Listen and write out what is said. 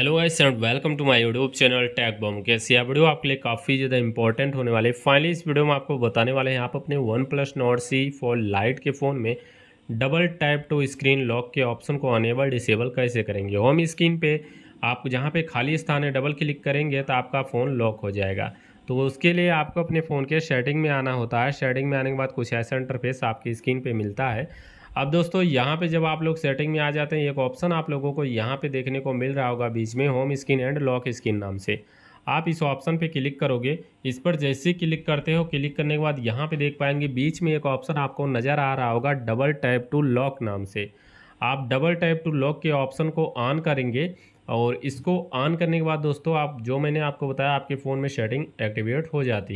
hello guys and welcome to my YouTube channel tag bomb कैसे आप video आपके लिए काफ़ी ज़्यादा इंपॉर्टेंट होने वाले फाइनली इस वीडियो में आपको बताने वाले हैं आप अपने OnePlus Nord C four lite के फ़ोन में double tap to screen lock के ऑप्शन को अनेबल डिसेबल कैसे करेंगे होम स्क्रीन पर आप जहाँ पर खाली स्थान है डबल क्लिक करेंगे तो आपका फ़ोन लॉक हो जाएगा तो उसके लिए आपको अपने फ़ोन के शेडिंग में आना होता है शेडिंग में आने के बाद कुछ ऐसा इंटरफेस आपकी स्क्रीन पर मिलता है अब दोस्तों यहाँ पे जब आप लोग सेटिंग में आ जाते हैं एक ऑप्शन आप लोगों को यहाँ पे देखने को मिल रहा होगा बीच में home screen and lock screen नाम से आप इस ऑप्शन पे क्लिक करोगे इस पर जैसे क्लिक करते हो क्लिक करने के बाद यहाँ पे देख पाएंगे बीच में एक ऑप्शन आपको नज़र आ रहा होगा डबल टैप टू लॉक नाम से आप डबल टैप टू लॉक के ऑप्शन को ऑन करेंगे और इसको ऑन करने के बाद दोस्तों आप जो मैंने आपको बताया आपके फ़ोन में शेटिंग एक्टिवेट हो जाती है